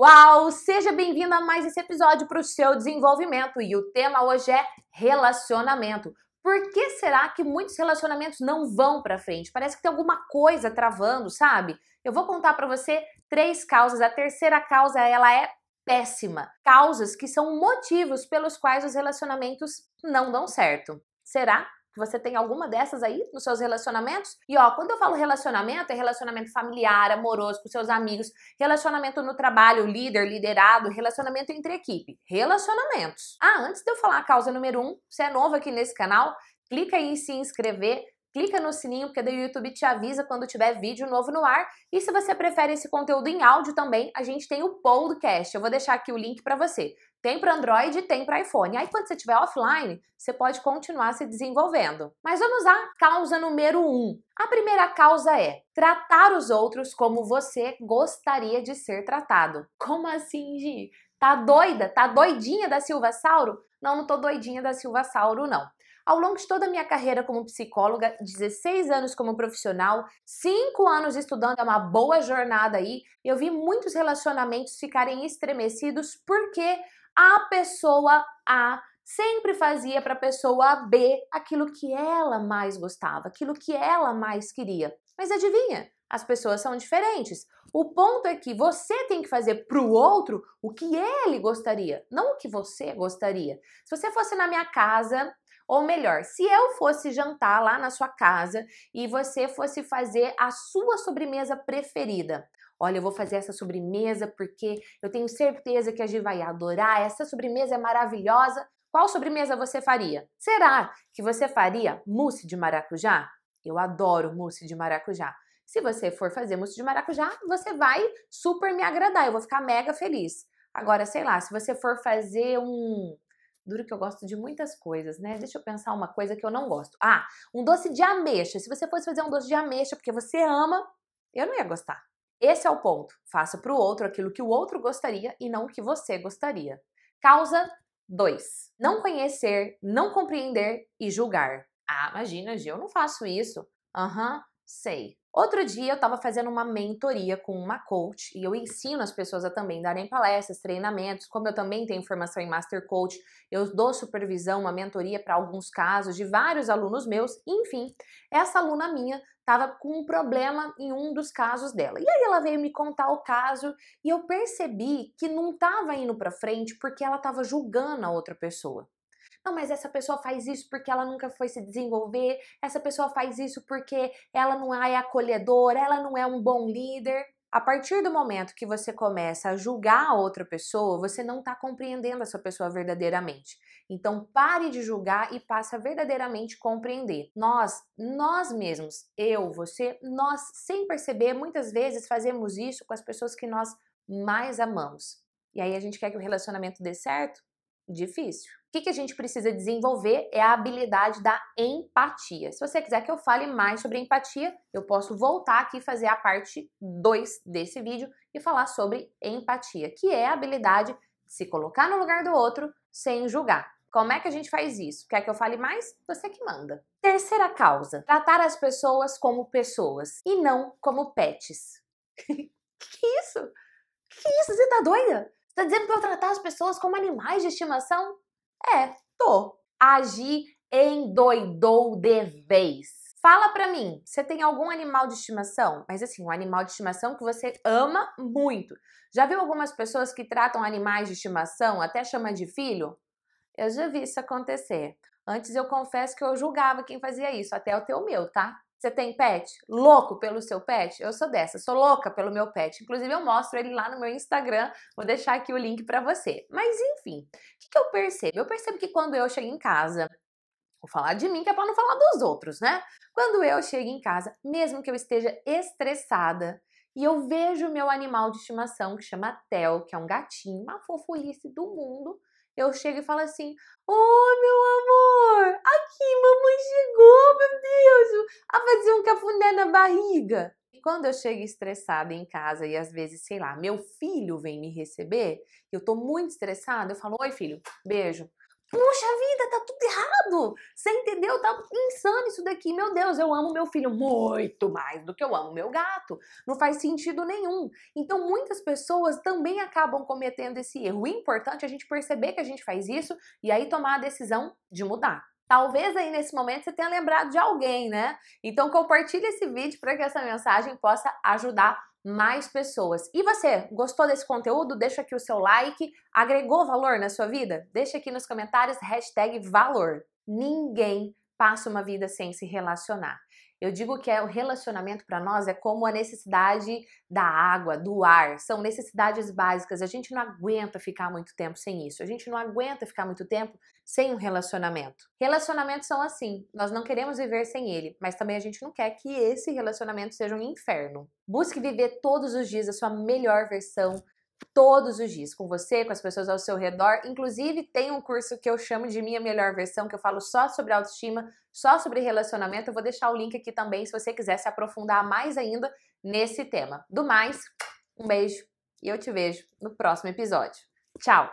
Uau! Seja bem-vindo a mais esse episódio para o seu desenvolvimento e o tema hoje é relacionamento. Por que será que muitos relacionamentos não vão para frente? Parece que tem alguma coisa travando, sabe? Eu vou contar para você três causas. A terceira causa, ela é péssima. Causas que são motivos pelos quais os relacionamentos não dão certo. Será você tem alguma dessas aí nos seus relacionamentos? E ó, quando eu falo relacionamento, é relacionamento familiar, amoroso, com seus amigos, relacionamento no trabalho, líder, liderado, relacionamento entre equipe. Relacionamentos. Ah, antes de eu falar a causa número um, você é novo aqui nesse canal, clica aí em se inscrever clica no sininho porque daí o YouTube te avisa quando tiver vídeo novo no ar. E se você prefere esse conteúdo em áudio também, a gente tem o podcast. Eu vou deixar aqui o link para você. Tem para Android e tem para iPhone. Aí quando você estiver offline, você pode continuar se desenvolvendo. Mas vamos à causa número 1. Um. A primeira causa é tratar os outros como você gostaria de ser tratado. Como assim, Gi? Tá doida? Tá doidinha da Silva Sauro? Não, não tô doidinha da Silva Sauro, não. Ao longo de toda a minha carreira como psicóloga, 16 anos como profissional, 5 anos estudando, é uma boa jornada aí, eu vi muitos relacionamentos ficarem estremecidos porque a pessoa A sempre fazia para a pessoa B aquilo que ela mais gostava, aquilo que ela mais queria. Mas adivinha? As pessoas são diferentes. O ponto é que você tem que fazer para o outro o que ele gostaria, não o que você gostaria. Se você fosse na minha casa ou melhor, se eu fosse jantar lá na sua casa e você fosse fazer a sua sobremesa preferida, Olha, eu vou fazer essa sobremesa porque eu tenho certeza que a gente vai adorar. Essa sobremesa é maravilhosa. Qual sobremesa você faria? Será que você faria mousse de maracujá? Eu adoro mousse de maracujá. Se você for fazer mousse de maracujá, você vai super me agradar. Eu vou ficar mega feliz. Agora, sei lá, se você for fazer um Duro que eu gosto de muitas coisas, né? Deixa eu pensar uma coisa que eu não gosto. Ah, um doce de ameixa. Se você fosse fazer um doce de ameixa porque você ama, eu não ia gostar. Esse é o ponto. Faça para o outro aquilo que o outro gostaria e não o que você gostaria. Causa 2. Não conhecer, não compreender e julgar. Ah, imagina, Gil, eu não faço isso. Aham, uhum, sei. Outro dia eu estava fazendo uma mentoria com uma coach e eu ensino as pessoas a também darem palestras, treinamentos. Como eu também tenho formação em Master Coach, eu dou supervisão, uma mentoria para alguns casos de vários alunos meus. Enfim, essa aluna minha estava com um problema em um dos casos dela. E aí ela veio me contar o caso e eu percebi que não estava indo para frente porque ela estava julgando a outra pessoa. Não, mas essa pessoa faz isso porque ela nunca foi se desenvolver, essa pessoa faz isso porque ela não é acolhedora, ela não é um bom líder. A partir do momento que você começa a julgar a outra pessoa, você não está compreendendo essa pessoa verdadeiramente. Então pare de julgar e passe a verdadeiramente compreender. Nós, nós mesmos, eu, você, nós, sem perceber, muitas vezes fazemos isso com as pessoas que nós mais amamos. E aí a gente quer que o relacionamento dê certo? Difícil o que, que a gente precisa desenvolver é a habilidade da empatia. Se você quiser que eu fale mais sobre empatia, eu posso voltar aqui e fazer a parte 2 desse vídeo e falar sobre empatia, que é a habilidade de se colocar no lugar do outro sem julgar. Como é que a gente faz isso? Quer que eu fale mais? Você que manda. Terceira causa: tratar as pessoas como pessoas e não como pets. que, que isso? Que, que isso? Você tá doida? Você tá dizendo pra eu tratar as pessoas como animais de estimação? É, tô. agi endoidou de vez. Fala pra mim, você tem algum animal de estimação? Mas assim, um animal de estimação que você ama muito. Já viu algumas pessoas que tratam animais de estimação, até chama de filho? Eu já vi isso acontecer. Antes eu confesso que eu julgava quem fazia isso, até o teu meu, tá? Você tem pet? Louco pelo seu pet? Eu sou dessa, sou louca pelo meu pet. Inclusive, eu mostro ele lá no meu Instagram, vou deixar aqui o link para você. Mas enfim, o que, que eu percebo? Eu percebo que quando eu chego em casa, Vou falar de mim que é para não falar dos outros, né? Quando eu chego em casa, mesmo que eu esteja estressada, e eu vejo meu animal de estimação, que chama Theo, que é um gatinho, uma fofulice do mundo. Eu chego e falo assim: Ô oh, meu amor, aqui mamãe chegou, meu Deus, a fazer um cafuné na barriga. E quando eu chego estressada em casa e às vezes, sei lá, meu filho vem me receber, eu tô muito estressada, eu falo: Oi filho, beijo. Puxa vida, tá tudo errado! Você entendeu? Tá insano isso daqui. Meu Deus, eu amo meu filho muito mais do que eu amo meu gato. Não faz sentido nenhum. Então, muitas pessoas também acabam cometendo esse erro. O importante é a gente perceber que a gente faz isso e aí tomar a decisão de mudar. Talvez aí nesse momento você tenha lembrado de alguém, né? Então compartilhe esse vídeo para que essa mensagem possa ajudar mais pessoas. E você, gostou desse conteúdo? Deixa aqui o seu like. Agregou valor na sua vida? Deixa aqui nos comentários valor. Ninguém passa uma vida sem se relacionar. Eu digo que é o relacionamento para nós é como a necessidade da água, do ar, são necessidades básicas. A gente não aguenta ficar muito tempo sem isso. A gente não aguenta ficar muito tempo sem um relacionamento. Relacionamentos são assim, nós não queremos viver sem ele, mas também a gente não quer que esse relacionamento seja um inferno. Busque viver todos os dias a sua melhor versão, todos os dias, com você, com as pessoas ao seu redor. Inclusive, tem um curso que eu chamo de Minha Melhor Versão, que eu falo só sobre autoestima, só sobre relacionamento. Eu vou deixar o link aqui também se você quiser se aprofundar mais ainda nesse tema. Do mais, um beijo e eu te vejo no próximo episódio. Tchau!